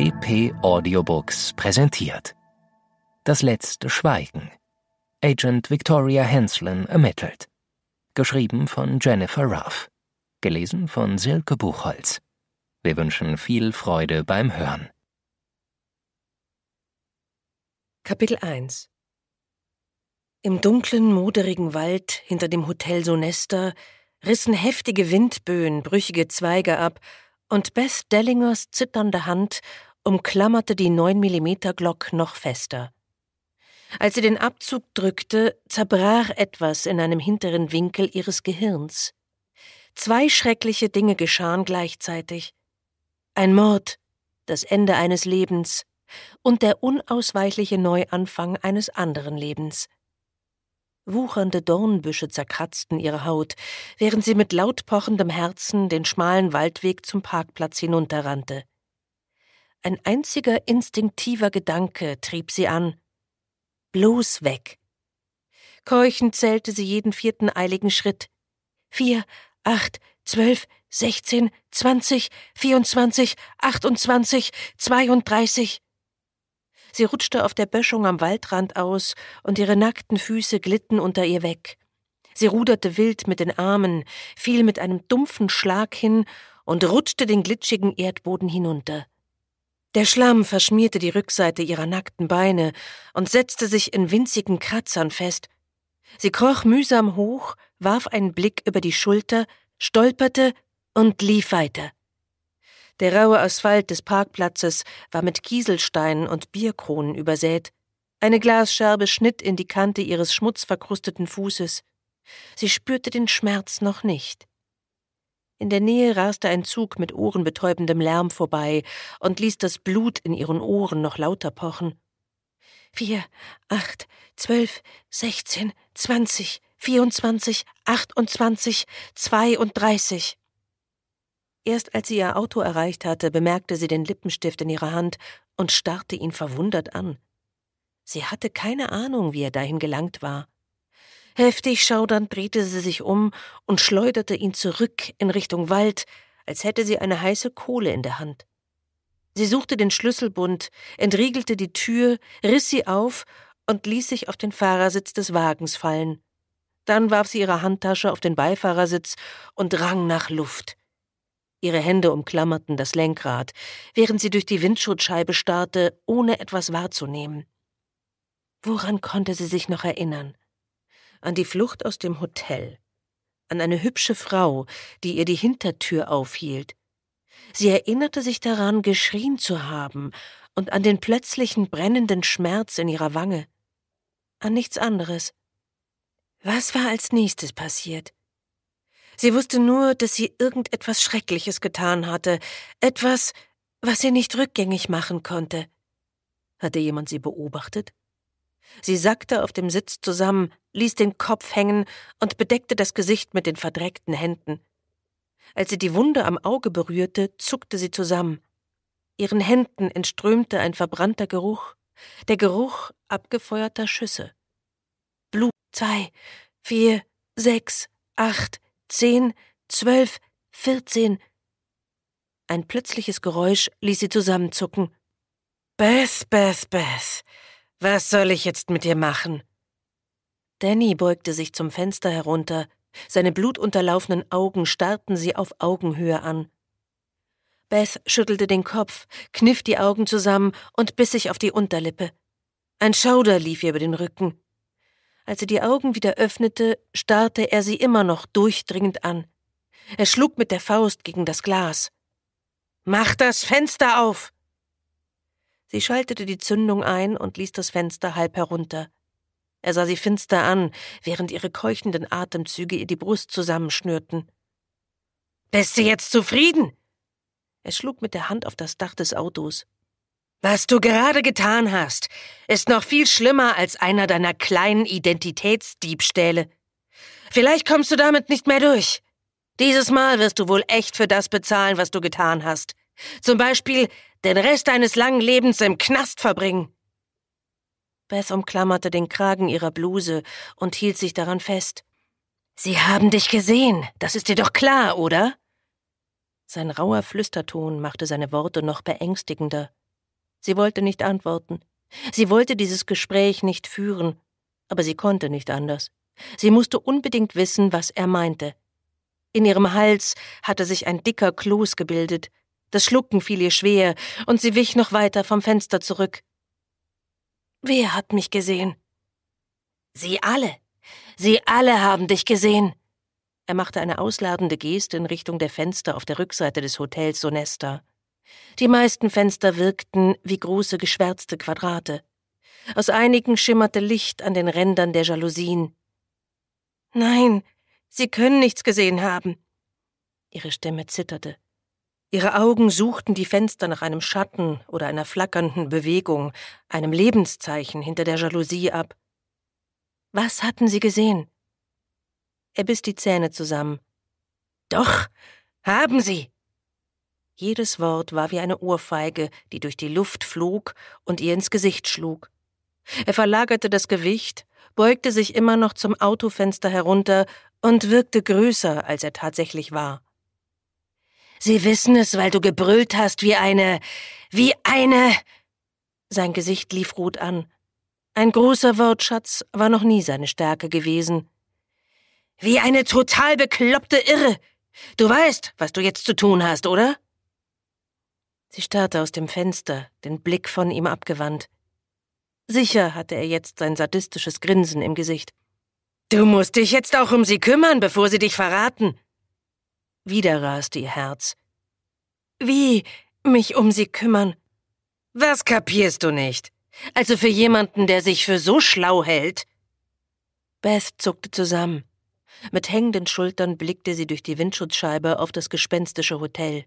DP Audiobooks präsentiert. Das letzte Schweigen. Agent Victoria Henslin ermittelt. Geschrieben von Jennifer Ruff. Gelesen von Silke Buchholz. Wir wünschen viel Freude beim Hören. Kapitel 1 Im dunklen, moderigen Wald hinter dem Hotel Sonesta rissen heftige Windböen brüchige Zweige ab und Beth Dellingers zitternde Hand umklammerte die 9 mm Glock noch fester. Als sie den Abzug drückte, zerbrach etwas in einem hinteren Winkel ihres Gehirns. Zwei schreckliche Dinge geschahen gleichzeitig. Ein Mord, das Ende eines Lebens und der unausweichliche Neuanfang eines anderen Lebens. Wuchernde Dornbüsche zerkratzten ihre Haut, während sie mit laut pochendem Herzen den schmalen Waldweg zum Parkplatz hinunterrannte. Ein einziger instinktiver Gedanke trieb sie an. Bloß weg. Keuchend zählte sie jeden vierten eiligen Schritt. Vier, acht, zwölf, sechzehn, zwanzig, vierundzwanzig, achtundzwanzig, zweiunddreißig. Sie rutschte auf der Böschung am Waldrand aus, und ihre nackten Füße glitten unter ihr weg. Sie ruderte wild mit den Armen, fiel mit einem dumpfen Schlag hin und rutschte den glitschigen Erdboden hinunter. Der Schlamm verschmierte die Rückseite ihrer nackten Beine und setzte sich in winzigen Kratzern fest. Sie kroch mühsam hoch, warf einen Blick über die Schulter, stolperte und lief weiter. Der raue Asphalt des Parkplatzes war mit Kieselsteinen und Bierkronen übersät. Eine Glasscherbe schnitt in die Kante ihres schmutzverkrusteten Fußes. Sie spürte den Schmerz noch nicht. In der Nähe raste ein Zug mit ohrenbetäubendem Lärm vorbei und ließ das Blut in ihren Ohren noch lauter pochen. Vier, acht, zwölf, sechzehn, zwanzig, vierundzwanzig, achtundzwanzig, zweiunddreißig. Erst als sie ihr Auto erreicht hatte, bemerkte sie den Lippenstift in ihrer Hand und starrte ihn verwundert an. Sie hatte keine Ahnung, wie er dahin gelangt war. Heftig schaudernd drehte sie sich um und schleuderte ihn zurück in Richtung Wald, als hätte sie eine heiße Kohle in der Hand. Sie suchte den Schlüsselbund, entriegelte die Tür, riss sie auf und ließ sich auf den Fahrersitz des Wagens fallen. Dann warf sie ihre Handtasche auf den Beifahrersitz und rang nach Luft. Ihre Hände umklammerten das Lenkrad, während sie durch die Windschutzscheibe starrte, ohne etwas wahrzunehmen. Woran konnte sie sich noch erinnern? an die Flucht aus dem Hotel, an eine hübsche Frau, die ihr die Hintertür aufhielt. Sie erinnerte sich daran, geschrien zu haben und an den plötzlichen brennenden Schmerz in ihrer Wange, an nichts anderes. Was war als nächstes passiert? Sie wusste nur, dass sie irgendetwas Schreckliches getan hatte, etwas, was sie nicht rückgängig machen konnte. Hatte jemand sie beobachtet? Sie sackte auf dem Sitz zusammen, ließ den Kopf hängen und bedeckte das Gesicht mit den verdreckten Händen. Als sie die Wunde am Auge berührte, zuckte sie zusammen. Ihren Händen entströmte ein verbrannter Geruch, der Geruch abgefeuerter Schüsse. Blut, zwei, vier, sechs, acht, zehn, zwölf, vierzehn. Ein plötzliches Geräusch ließ sie zusammenzucken. Bess, Bess, Bess. Was soll ich jetzt mit dir machen? Danny beugte sich zum Fenster herunter, seine blutunterlaufenen Augen starrten sie auf Augenhöhe an. Beth schüttelte den Kopf, kniff die Augen zusammen und biss sich auf die Unterlippe. Ein Schauder lief ihr über den Rücken. Als sie die Augen wieder öffnete, starrte er sie immer noch durchdringend an. Er schlug mit der Faust gegen das Glas. Mach das Fenster auf! Sie schaltete die Zündung ein und ließ das Fenster halb herunter. Er sah sie finster an, während ihre keuchenden Atemzüge ihr die Brust zusammenschnürten. Bist du jetzt zufrieden? Er schlug mit der Hand auf das Dach des Autos. Was du gerade getan hast, ist noch viel schlimmer als einer deiner kleinen Identitätsdiebstähle. Vielleicht kommst du damit nicht mehr durch. Dieses Mal wirst du wohl echt für das bezahlen, was du getan hast. Zum Beispiel den Rest deines langen Lebens im Knast verbringen. Beth umklammerte den Kragen ihrer Bluse und hielt sich daran fest. Sie haben dich gesehen, das ist dir doch klar, oder? Sein rauer Flüsterton machte seine Worte noch beängstigender. Sie wollte nicht antworten. Sie wollte dieses Gespräch nicht führen, aber sie konnte nicht anders. Sie musste unbedingt wissen, was er meinte. In ihrem Hals hatte sich ein dicker Kloß gebildet, das Schlucken fiel ihr schwer, und sie wich noch weiter vom Fenster zurück. Wer hat mich gesehen? Sie alle. Sie alle haben dich gesehen. Er machte eine ausladende Geste in Richtung der Fenster auf der Rückseite des Hotels Sonesta. Die meisten Fenster wirkten wie große geschwärzte Quadrate. Aus einigen schimmerte Licht an den Rändern der Jalousien. Nein, Sie können nichts gesehen haben. Ihre Stimme zitterte. Ihre Augen suchten die Fenster nach einem Schatten oder einer flackernden Bewegung, einem Lebenszeichen hinter der Jalousie ab. Was hatten sie gesehen? Er biss die Zähne zusammen. Doch, haben sie! Jedes Wort war wie eine Ohrfeige, die durch die Luft flog und ihr ins Gesicht schlug. Er verlagerte das Gewicht, beugte sich immer noch zum Autofenster herunter und wirkte größer, als er tatsächlich war. Sie wissen es, weil du gebrüllt hast wie eine, wie eine. Sein Gesicht lief rot an. Ein großer Wortschatz war noch nie seine Stärke gewesen. Wie eine total bekloppte Irre. Du weißt, was du jetzt zu tun hast, oder? Sie starrte aus dem Fenster, den Blick von ihm abgewandt. Sicher hatte er jetzt sein sadistisches Grinsen im Gesicht. Du musst dich jetzt auch um sie kümmern, bevor sie dich verraten. Wieder raste ihr Herz. Wie mich um sie kümmern? Was kapierst du nicht? Also für jemanden, der sich für so schlau hält? Beth zuckte zusammen. Mit hängenden Schultern blickte sie durch die Windschutzscheibe auf das gespenstische Hotel.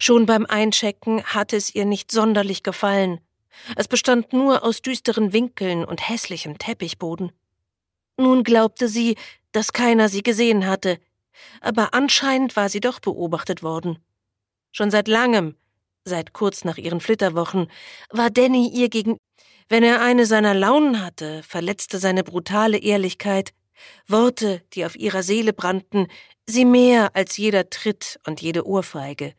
Schon beim Einchecken hatte es ihr nicht sonderlich gefallen. Es bestand nur aus düsteren Winkeln und hässlichem Teppichboden. Nun glaubte sie, dass keiner sie gesehen hatte, aber anscheinend war sie doch beobachtet worden. Schon seit langem, seit kurz nach ihren Flitterwochen, war Danny ihr gegen. Wenn er eine seiner Launen hatte, verletzte seine brutale Ehrlichkeit, Worte, die auf ihrer Seele brannten, sie mehr als jeder Tritt und jede Ohrfeige.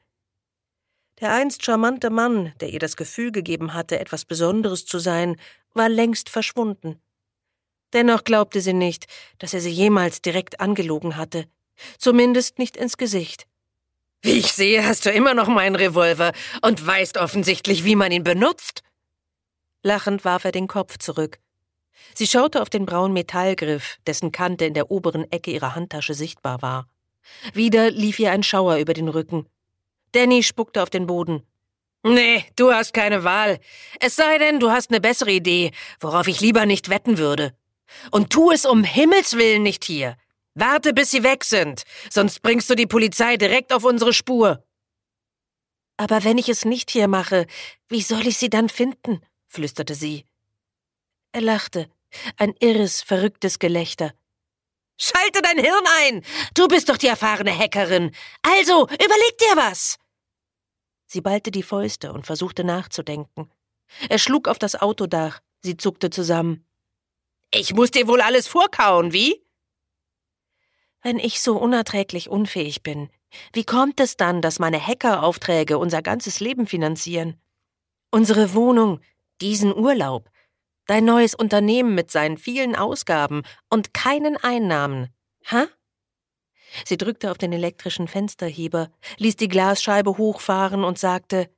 Der einst charmante Mann, der ihr das Gefühl gegeben hatte, etwas Besonderes zu sein, war längst verschwunden. Dennoch glaubte sie nicht, dass er sie jemals direkt angelogen hatte. Zumindest nicht ins Gesicht. Wie ich sehe, hast du immer noch meinen Revolver und weißt offensichtlich, wie man ihn benutzt. Lachend warf er den Kopf zurück. Sie schaute auf den braunen Metallgriff, dessen Kante in der oberen Ecke ihrer Handtasche sichtbar war. Wieder lief ihr ein Schauer über den Rücken. Danny spuckte auf den Boden. Nee, du hast keine Wahl. Es sei denn, du hast eine bessere Idee, worauf ich lieber nicht wetten würde. Und tu es um Himmels willen nicht hier. Warte, bis sie weg sind, sonst bringst du die Polizei direkt auf unsere Spur. Aber wenn ich es nicht hier mache, wie soll ich sie dann finden? flüsterte sie. Er lachte, ein irres, verrücktes Gelächter. Schalte dein Hirn ein! Du bist doch die erfahrene Hackerin. Also, überleg dir was! Sie ballte die Fäuste und versuchte nachzudenken. Er schlug auf das Autodach, sie zuckte zusammen. Ich muss dir wohl alles vorkauen, wie? Wenn ich so unerträglich unfähig bin, wie kommt es dann, dass meine Hackeraufträge unser ganzes Leben finanzieren? Unsere Wohnung, diesen Urlaub, dein neues Unternehmen mit seinen vielen Ausgaben und keinen Einnahmen. Ha? Sie drückte auf den elektrischen Fensterheber, ließ die Glasscheibe hochfahren und sagte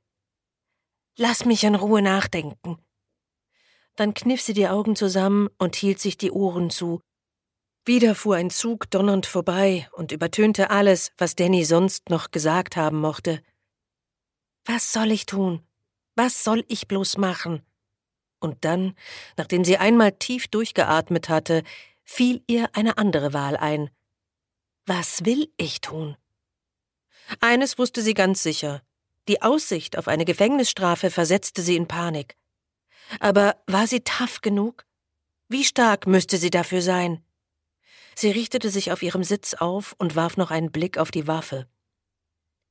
Lass mich in Ruhe nachdenken. Dann kniff sie die Augen zusammen und hielt sich die Ohren zu, wieder fuhr ein Zug donnernd vorbei und übertönte alles, was Danny sonst noch gesagt haben mochte. Was soll ich tun? Was soll ich bloß machen? Und dann, nachdem sie einmal tief durchgeatmet hatte, fiel ihr eine andere Wahl ein. Was will ich tun? Eines wusste sie ganz sicher. Die Aussicht auf eine Gefängnisstrafe versetzte sie in Panik. Aber war sie tough genug? Wie stark müsste sie dafür sein? Sie richtete sich auf ihrem Sitz auf und warf noch einen Blick auf die Waffe.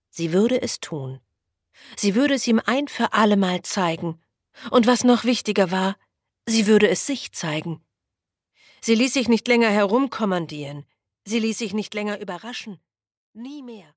Sie würde es tun. Sie würde es ihm ein für allemal zeigen. Und was noch wichtiger war, sie würde es sich zeigen. Sie ließ sich nicht länger herumkommandieren. Sie ließ sich nicht länger überraschen. Nie mehr.